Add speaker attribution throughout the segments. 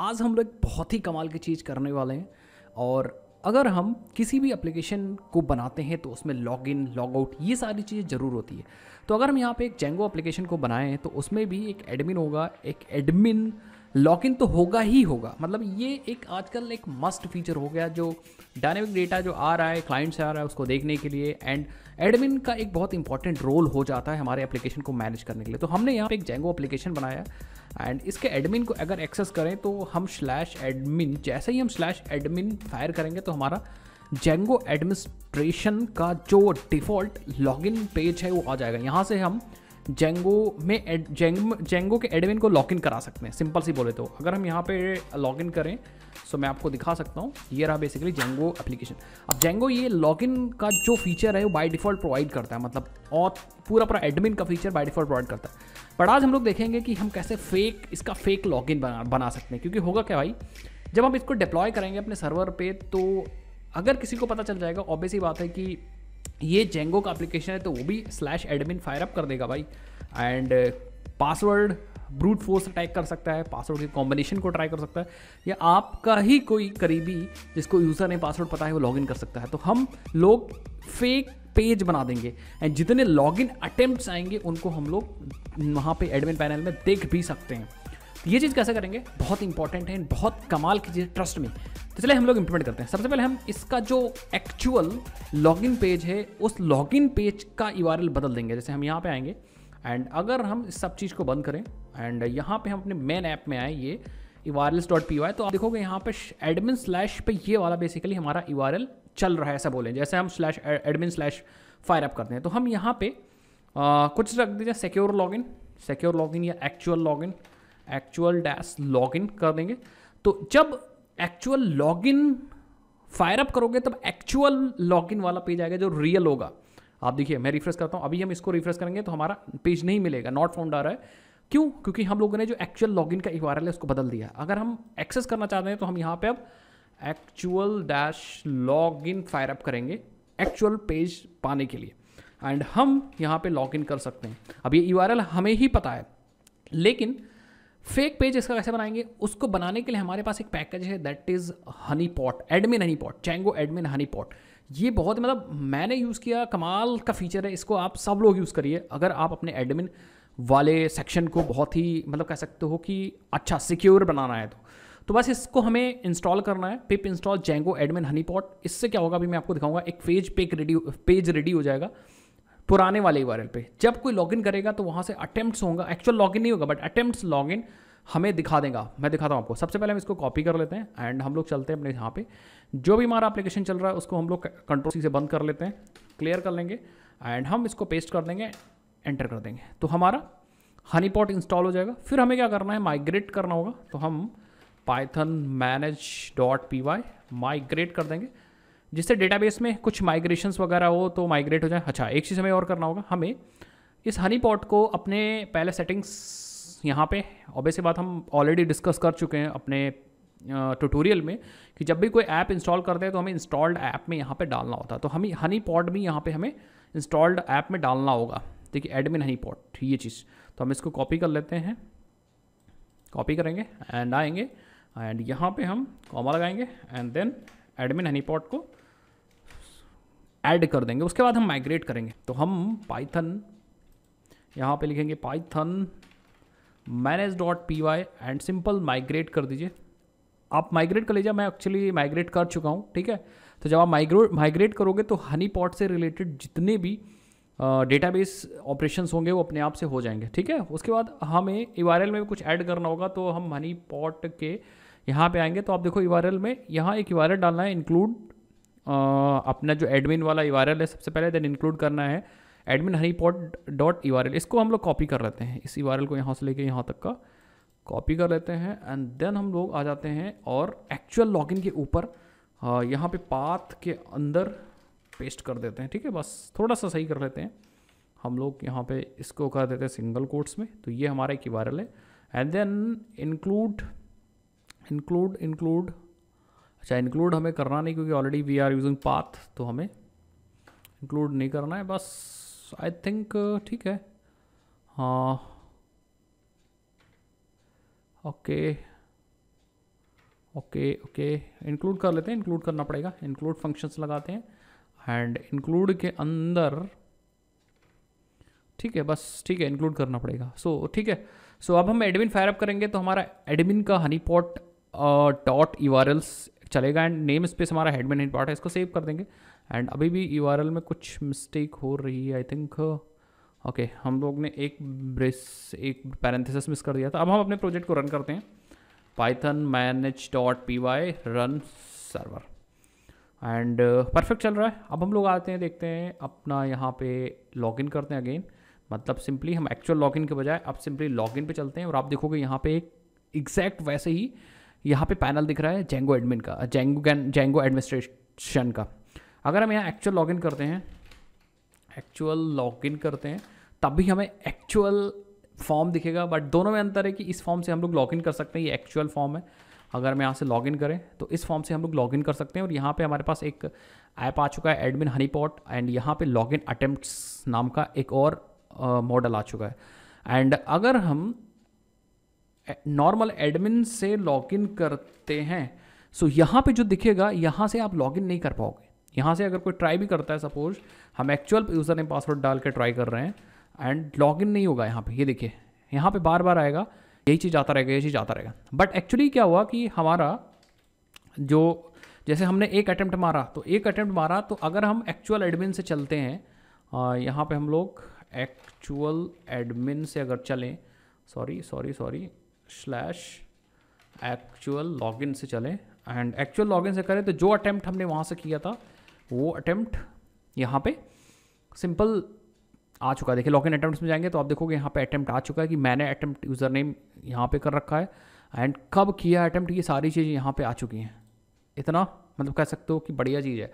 Speaker 1: आज हम लोग बहुत ही कमाल की चीज़ करने वाले हैं और अगर हम किसी भी एप्लीकेशन को बनाते हैं तो उसमें लॉग इन लॉग आउट ये सारी चीज़ें ज़रूर होती है तो अगर हम यहाँ पे एक जेंगो एप्लीकेशन को बनाएं तो उसमें भी एक एडमिन होगा एक एडमिन लॉग इन तो होगा ही होगा मतलब ये एक आजकल एक मस्ट फीचर हो गया जो डायनेमिक डेटा जो आ रहा है क्लाइंट से आ रहा है उसको देखने के लिए एंड एडमिन का एक बहुत इंपॉर्टेंट रोल हो जाता है हमारे एप्लीकेशन को मैनेज करने के लिए तो हमने यहाँ पे एक जेंगो एप्लीकेशन बनाया एंड इसके एडमिन को अगर एक्सेस करें तो हम स्लैश एडमिन जैसे ही हम स्लैश एडमिन फायर करेंगे तो हमारा जेंगो एडमिनिस्ट्रेशन का जो डिफ़ॉल्ट लॉगिन पेज है वो आ जाएगा यहाँ से हम जेंगो में जेंगो के एडमिन को लॉगिन करा सकते हैं सिंपल सी बोले तो अगर हम यहाँ पे लॉगिन करें सो so, मैं आपको दिखा सकता हूँ ये रहा बेसिकली जेंगो एप्लीकेशन अब जेंगो ये लॉगिन का जो फीचर है वो बाई डिफ़ॉल्ट प्रोवाइड करता है मतलब और पूरा पूरा एडमिन का फीचर बाई डिफ़ॉल्ट प्रोवाइड करता है बट आज हम लोग देखेंगे कि हम कैसे फेक इसका फेक लॉगिन बना बना सकते हैं क्योंकि होगा क्या भाई जब हम इसको डिप्लॉय करेंगे अपने सर्वर पे तो अगर किसी को पता चल जाएगा ऑब्वियस ही बात है कि ये जेंगो का एप्लीकेशन है तो वो भी स्लैश एडमिन फायर अप कर देगा भाई and password uh, brute force attack कर सकता है पासवर्ड के कॉम्बिनेशन को ट्राई कर सकता है या आपका ही कोई करीबी जिसको यूज़र ने पासवर्ड पता है वो लॉगिन कर सकता है तो हम लोग फेक पेज बना देंगे एंड जितने लॉगिन अटेम्प्ट आएंगे उनको हम लोग वहाँ पे एडमिन पैनल में देख भी सकते हैं ये चीज़ कैसे करेंगे बहुत इंपॉर्टेंट है एंड बहुत कमाल की चीज़ है ट्रस्ट में तो चले हम लोग इंप्लीमेंट करते हैं सबसे पहले हम इसका जो एक्चुअल लॉगिन पेज है उस लॉगिन पेज का ई बदल देंगे जैसे हम यहाँ पे आएंगे एंड अगर हम इस सब चीज़ को बंद करें एंड uh, यहाँ पे हम अपने मेन ऐप में आए ये इवारल्स डॉट पी वाई तो आप देखोगे यहाँ पे एडमिन स्लैश पे ये वाला बेसिकली हमारा इवारल चल रहा है ऐसा बोलें जैसे हम slash admin slash fire up करते हैं तो हम यहाँ पे आ, कुछ रख दीजिए secure log in secure log in या actual log in actual dash log in कर देंगे तो जब एक्चुअल इन फायर अप करोगे तब एक्चुअल लॉग इन वाला पेज आएगा जो रियल होगा आप देखिए मैं रिफ्रेश करता हूँ अभी हम इसको रिफ्रेश करेंगे तो हमारा पेज नहीं मिलेगा नॉट फाउंड आ रहा है क्यों क्योंकि हम लोगों ने जो एक्चुअल लॉगिन का यू है उसको बदल दिया अगर हम एक्सेस करना चाहते हैं तो हम यहाँ पे अब actual dash log in fire up करेंगे एक्चुअल पेज पाने के लिए एंड हम यहाँ पे लॉग इन कर सकते हैं अब ये यू हमें ही पता है लेकिन फेक पेज इसका कैसे बनाएंगे उसको बनाने के लिए हमारे पास एक पैकेज है that is honey pot admin honey pot Django admin honey pot ये बहुत मतलब मैंने यूज़ किया कमाल का फीचर है इसको आप सब लोग यूज़ करिए अगर आप अपने एडमिन वाले सेक्शन को बहुत ही मतलब कह सकते हो कि अच्छा सिक्योर बनाना है तो तो बस इसको हमें इंस्टॉल करना है pip install Django admin honey pot इससे क्या होगा अभी मैं आपको दिखाऊंगा एक पेज पेक रेडी पेज रेडी हो जाएगा पुराने वाले यू पे जब कोई लॉगिन करेगा तो वहाँ से अटैम्प्ट होगा एक्चुअल लॉगिन नहीं होगा बट अटैम्प्ट लॉगिन हमें दिखा देगा मैं दिखाता हूँ आपको सबसे पहले हम इसको कॉपी कर लेते हैं एंड हम लोग चलते हैं अपने यहाँ पे जो भी हमारा एप्लीकेशन चल रहा है उसको हम लोग कंट्रोल सी से बंद कर लेते हैं क्लियर कर लेंगे एंड हम इसको पेस्ट कर देंगे एंटर कर देंगे तो हमारा हनी पॉट इंस्टॉल हो जाएगा फिर हमें क्या करना है माइग्रेट करना होगा तो हम Python manage dot P Y migrate कर देंगे जिससे डेटाबेस में कुछ माइग्रेशंस वगैरह हो तो माइग्रेट हो जाए अच्छा एक चीज़ हमें और करना होगा हमें इस हनी पॉट को अपने पहले सेटिंग्स यहाँ पे ऑब्वियसली बात हम ऑलरेडी डिस्कस कर चुके हैं अपने ट्यूटोरियल में कि जब भी कोई ऐप इंस्टॉल करते हैं तो हमें इंस्टॉल्ड ऐप में यहाँ पे डालना होता है तो हमें हनी पॉट भी यहाँ पे हमें इंस्टॉल्ड ऐप में डालना होगा देखिए एडमिन हनी पॉट ये चीज़ तो हम इसको कॉपी कर लेते हैं कॉपी करेंगे एंड आएंगे एंड यहाँ पे हम कॉमा लगाएंगे and then admin honey pot को ऐड कर देंगे उसके बाद हम माइग्रेट करेंगे तो हम पाइथन यहाँ पे लिखेंगे Python manage dot P Y and simple migrate कर दीजिए आप माइग्रेट कर लीजिए मैं एक्चुअली माइग्रेट कर चुका हूँ ठीक है तो जब आप माइग्रो माइग्रेट करोगे तो हनी पॉट से रिलेटेड जितने भी डेटाबेस ऑपरेशन होंगे वो अपने आप से हो जाएंगे ठीक है उसके बाद हमें ई में कुछ ऐड करना होगा तो हम हनी पॉट के यहाँ पे आएंगे तो आप देखो ई में यहाँ एक ई डालना है इंक्लूड अपना जो एडमिन वाला ई है सबसे पहले देन इंक्लूड करना है admin honey pot dot E इसको हम लोग कॉपी कर लेते हैं इस ई को यहाँ से लेके यहाँ तक का कॉपी कर लेते हैं एंड देन हम लोग आ जाते हैं और एक्चुअल लॉगिन के ऊपर यहाँ पे पाथ के अंदर पेस्ट कर देते हैं ठीक है बस थोड़ा सा सही कर लेते हैं हम लोग यहाँ पे इसको कर देते हैं सिंगल कोट्स में तो ये हमारा एक वायरल है and then include include include अच्छा इंक्लूड हमें करना नहीं क्योंकि already we are using path तो हमें इंक्लूड नहीं करना है बस आई थिंक ठीक है हाँ ओके ओके ओके इंक्लूड कर लेते हैं इंक्लूड करना पड़ेगा इंक्लूड फंक्शंस लगाते हैं एंड इंक्लूड के अंदर ठीक है बस ठीक है इंक्लूड करना पड़ेगा सो so, ठीक है सो so, अब हम एडमिन फायर अप करेंगे तो हमारा एडमिन का हनी पॉट डॉट ई चलेगा एंड नेम स्पेस हमारा हेडमिन हेड है इसको सेव कर देंगे एंड अभी भी ई में कुछ मिस्टेक हो रही है आई थिंक ओके हम लोग ने एक ब्रेस एक पैरेंथिस मिस कर दिया था अब हम अपने प्रोजेक्ट को रन करते हैं Python manage dot P Y run server and perfect uh, चल रहा है अब हम लोग आते हैं देखते हैं अपना यहाँ पे लॉगिन करते हैं अगेन मतलब सिंपली हम एक्चुअल लॉगिन के बजाय अब सिंपली लॉगिन पे चलते हैं और आप देखोगे यहाँ पे एक एग्जैक्ट वैसे ही यहाँ पे पैनल दिख रहा है जेंगो एडमिन का जेंगो जेंगो एडमिनिस्ट्रेशन का अगर हम यहाँ एक्चुअल लॉगिन करते हैं एक्चुअल लॉगिन करते हैं तब भी हमें एक्चुअल फॉर्म दिखेगा बट दोनों में अंतर है कि इस फॉर्म से हम लोग लॉगिन कर सकते हैं ये एक्चुअल फॉर्म है अगर हम यहाँ से लॉगिन करें तो इस फॉर्म से हम लोग लॉगिन कर सकते हैं और यहाँ पे हमारे पास एक ऐप आ चुका है एडमिन हनीपॉट एंड यहाँ पे लॉगिन अटेम्प्ट्स नाम का एक और मॉडल uh, आ चुका है एंड अगर हम नॉर्मल एडमिन से लॉगिन करते हैं सो so यहाँ पे जो दिखेगा यहाँ से आप लॉगिन नहीं कर पाओगे यहाँ से अगर कोई ट्राई भी करता है सपोज हम एक्चुअल यूज़र ने पासवर्ड डाल के ट्राई कर रहे हैं एंड लॉगिन नहीं होगा यहाँ पे ये यह देखिए यहाँ पे बार बार आएगा यही चीज़ आता रहेगा यही चीज़ आता रहेगा बट एक्चुअली क्या हुआ कि हमारा जो जैसे हमने एक अटैम्प्ट मारा तो एक अटैम्प्ट मारा तो अगर हम एक्चुअल एडमिन से चलते हैं यहाँ पे हम लोग एक्चुअल एडमिन से अगर चलें sorry sorry sorry slash actual login से चलें एंड एक्चुअल लॉगिन से करें तो जो अटैम्प्ट हमने वहाँ से किया था वो अटैम्प्ट यहाँ पे सिंपल आ चुका है देखिए लॉग इन अटैम्प्ट में जाएंगे तो आप देखोगे यहाँ पे अटैम्प्ट आ चुका है कि मैंने अटैम्प्ट यूज़र नेम यहाँ पे कर रखा है एंड कब किया अटैम्प्ट ये सारी चीज़ें यहाँ पे आ चुकी हैं इतना मतलब कह सकते हो कि बढ़िया चीज़ है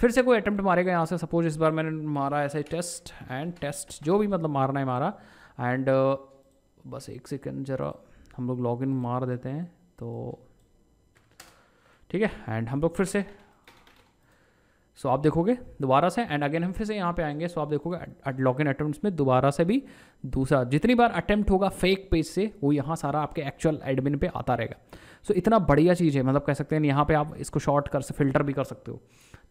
Speaker 1: फिर से कोई अटैम्प्ट मारेगा यहाँ से सपोज इस बार मैंने मारा ऐसे टेस्ट एंड टेस्ट जो भी मतलब मारना है मारा एंड बस एक सेकेंड ज़रा हम लोग लॉग इन मार देते हैं तो ठीक है एंड हम लोग फिर से सो आप देखोगे दोबारा से एंड अगेन हम फिर से यहाँ पे आएंगे सो आप देखोगे लॉग इन अटैम्प्ट में दोबारा से भी दूसरा जितनी बार अटैम्प्ट होगा फेक पेज से वो यहाँ सारा आपके एक्चुअल एडमिन पे आता रहेगा सो so, इतना बढ़िया चीज़ है मतलब कह सकते हैं यहाँ पे आप इसको शॉर्ट कर से फिल्टर भी कर सकते हो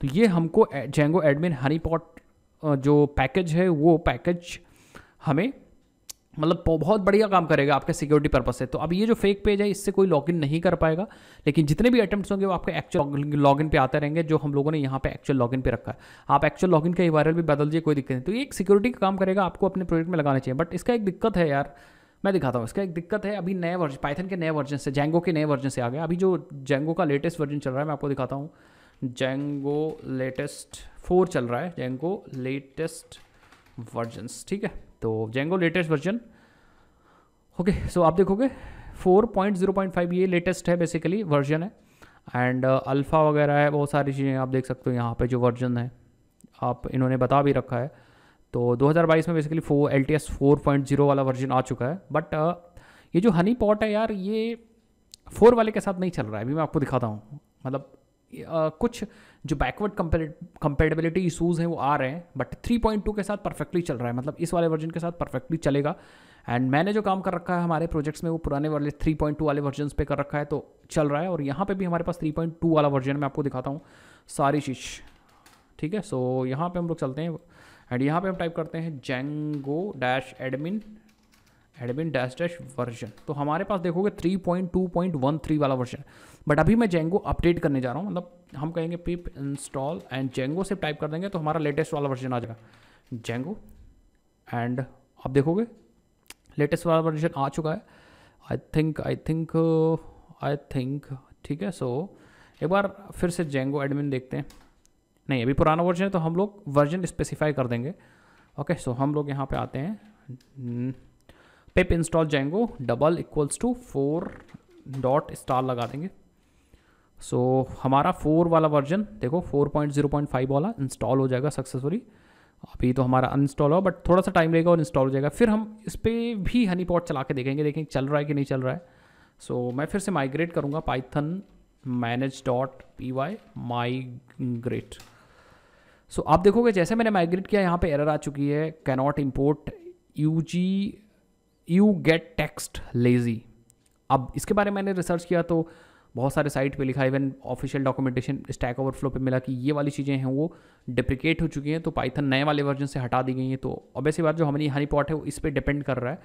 Speaker 1: तो ये हमको जेंगो एडमिन पॉट जो पैकेज है वो पैकेज हमें मतलब बहुत बढ़िया काम करेगा आपके सिक्योरिटी पर्पज से तो अब ये जो फेक पेज है इससे कोई लॉगिन नहीं कर पाएगा लेकिन जितने भी अटैम्प्ट होंगे वो आपके एक्चुअल लॉगिन पे आते रहेंगे जो हम लोगों ने यहाँ पे एक्चुअल लॉगिन पे रखा है आप एक्चुअल लॉगिन का वायरल भी बदल दिए कोई दिक्कत नहीं तो ये एक सिक्योरिटी का काम करेगा आपको अपने प्रोजेक्ट में लगाना चाहिए बट इसका एक दिक्कत है यार मैं दिखाता हूँ इसका एक दिक्कत है अभी नए वर्जन पाइथन के नए वर्जन से जेंगो के नए वर्जन से आ गया अभी जो जेंगो का लेटेस्ट वर्जन चल रहा है मैं आपको दिखाता हूँ जेंगो लेटेस्ट फोर चल रहा है जेंगो लेटेस्ट वर्जन्स ठीक है तो Django latest version okay so आप देखोगे 4.0.5 ये लेटेस्ट है बेसिकली वर्जन है एंड अल्फ़ा uh, वगैरह है बहुत सारी चीज़ें आप देख सकते हो यहाँ पे जो वर्जन है आप इन्होंने बता भी रखा है तो 2022 में basically four L T S वाला वर्जन आ चुका है बट uh, ये जो हनी पॉट है यार ये फोर वाले के साथ नहीं चल रहा है अभी मैं आपको दिखाता हूँ मतलब कुछ जो बैकवर्ड कंपेटेबिलिटी इशूज़ हैं वो आ रहे हैं बट थ्री पॉइंट टू के साथ परफेक्टली चल रहा है मतलब इस वाले वर्जन के साथ परफेक्टली चलेगा एंड मैंने जो काम कर रखा है हमारे प्रोजेक्ट्स में वो पुराने वाले थ्री पॉइंट टू वाले वर्जन पे कर रखा है तो चल रहा है और यहाँ पे भी हमारे पास थ्री पॉइंट टू वाला वर्जन मैं आपको दिखाता हूँ सारी चीज़ ठीक है सो so, यहाँ पे हम लोग चलते हैं एंड यहाँ पे हम टाइप करते हैं Django dash admin admin dash dash version तो हमारे पास देखोगे 3.2.13 वाला वर्जन बट अभी मैं जेंगो अपडेट करने जा रहा हूँ मतलब हम कहेंगे पिप इंस्टॉल एंड जेंगो से टाइप कर देंगे तो हमारा लेटेस्ट वाला वर्जन आ जाएगा जेंगो एंड आप देखोगे लेटेस्ट वाला वर्जन आ चुका है I think I think I think ठीक है सो so, एक बार फिर से जेंगो एडमिन देखते हैं नहीं अभी पुराना वर्जन है तो हम लोग वर्जन स्पेसिफाई कर देंगे ओके okay, सो so हम लोग यहाँ पे आते हैं hmm. पिप इंस्टॉल जाएंगे double equals to four dot star लगा देंगे सो so, हमारा फोर वाला वर्जन देखो four point point zero five वाला इंस्टॉल हो जाएगा सक्सेसफुली अभी तो हमारा अनइंस्टॉल हुआ बट थोड़ा सा टाइम लेगा और इंस्टॉल हो जाएगा फिर हम इस पर भी हनी पॉट चला के देखेंगे देखें चल रहा है कि नहीं चल रहा है सो so, मैं फिर से माइग्रेट करूँगा Python manage dot P Y migrate so आप देखोगे जैसे मैंने माइग्रेट किया यहाँ पे एरर आ चुकी है cannot import U G U get text lazy अब इसके बारे में मैंने रिसर्च किया तो बहुत सारे साइट पे लिखा even official documentation Stack Overflow पे मिला कि ये वाली चीज़ें हैं वो डिप्रिकेट हो चुकी हैं तो पाइथन नए वाले वर्जन से हटा दी गई हैं तो ऑब्वियसली बात जो हमारी हनी पॉट है वो इस पर डिपेंड कर रहा है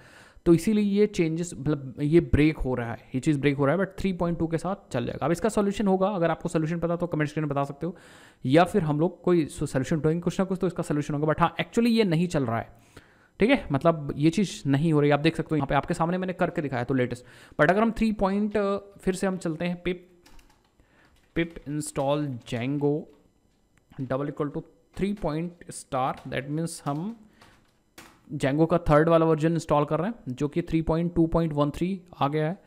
Speaker 1: तो इसीलिए ये चेंजेस मतलब ये ब्रेक हो रहा है ये चीज़ ब्रेक हो रहा है बट टू के साथ चल जाएगा अब इसका सोल्यूशन होगा अगर आपको सोल्यूशन पता तो कमेंट्स में बता सकते हो या फिर हम लोग कोई सोल्यूशन ढूंढेंगे कुछ ना कुछ तो इसका सोल्यूशन होगा बट हाँ एक्चुअली ये नहीं चल रहा है ठीक है मतलब ये चीज़ नहीं हो रही आप देख सकते हो यहाँ पे आपके सामने मैंने करके दिखाया तो लेटेस्ट बट अगर हम थ्री पॉइंट फिर से हम चलते हैं pip pip install Django double equal to three point star that means हम जेंगो का थर्ड वाला वर्जन इंस्टॉल कर रहे हैं जो कि three point two point one three आ गया है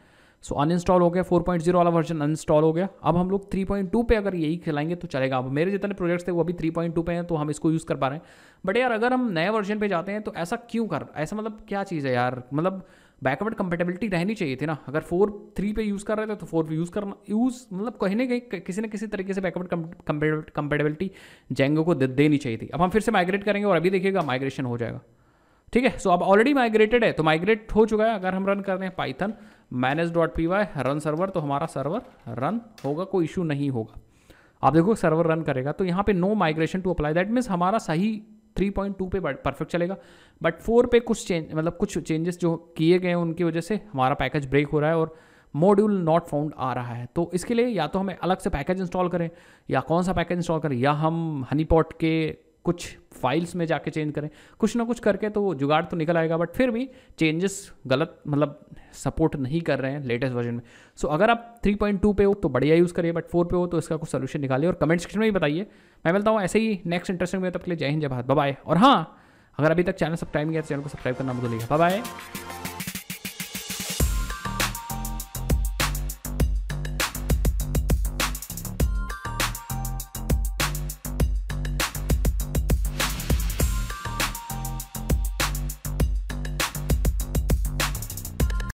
Speaker 1: सो अनइंस्टॉल हो गया 4.0 वाला वर्जन अनइंस्टॉल हो गया अब हम लोग 3.2 पे अगर यही खिलाएंगे तो चलेगा अब मेरे जितने प्रोजेक्ट्स थे वो अभी 3.2 पे हैं तो हम इसको यूज़ कर पा रहे हैं बट यार अगर हम नए वर्जन पे जाते हैं तो ऐसा क्यों कर ऐसा मतलब क्या चीज़ है यार मतलब बैकवर्ड कंपेटेबिलिटी रहनी चाहिए थी ना अगर फोर थ्री पे यूज़ कर रहे थे तो फोर पे यूज़ करना यूज़ मतलब कहीं ना कहीं किसी न किसी तरीके से बैकवर्ड कंपेटेबिलिटी जेंगो को देनी चाहिए थी अब हम फिर से माइग्रेट करेंगे और अभी देखिएगा माइग्रेशन हो जाएगा ठीक है सो अब ऑलरेडी माइग्रेटेड है तो माइग्रेट हो चुका है अगर हम रन कर रहे हैं Python manage dot P Y run server तो हमारा सर्वर रन होगा कोई इशू नहीं होगा आप देखो सर्वर रन करेगा तो यहाँ पे no migration to apply that means हमारा सही 3.2 पे परफेक्ट चलेगा बट 4 पे कुछ चेंज मतलब कुछ चेंजेस जो किए गए हैं उनकी वजह से हमारा पैकेज ब्रेक हो रहा है और मॉड्यूल नॉट फाउंड आ रहा है तो इसके लिए या तो हमें अलग से पैकेज इंस्टॉल करें या कौन सा पैकेज इंस्टॉल करें या हम पॉट के कुछ फाइल्स में जाके चेंज करें कुछ ना कुछ करके तो जुगाड़ तो निकल आएगा बट फिर भी चेंजेस गलत मतलब सपोर्ट नहीं कर रहे हैं लेटेस्ट वर्जन में सो so, अगर आप 3.2 पे हो तो बढ़िया यूज़ करिए बट 4 पे हो तो इसका कुछ सोल्यूशन निकालिए और कमेंट सेक्शन में भी बताइए मैं मिलता हूँ ऐसे ही नेक्स्ट इंटरेस्टिंग में तब के लिए जय हिंद जय भारत बाय और हाँ अगर अभी तक चैनल सब्सक्राइब किया तो चैनल को सब्सक्राइब करना भूलिएगा बाय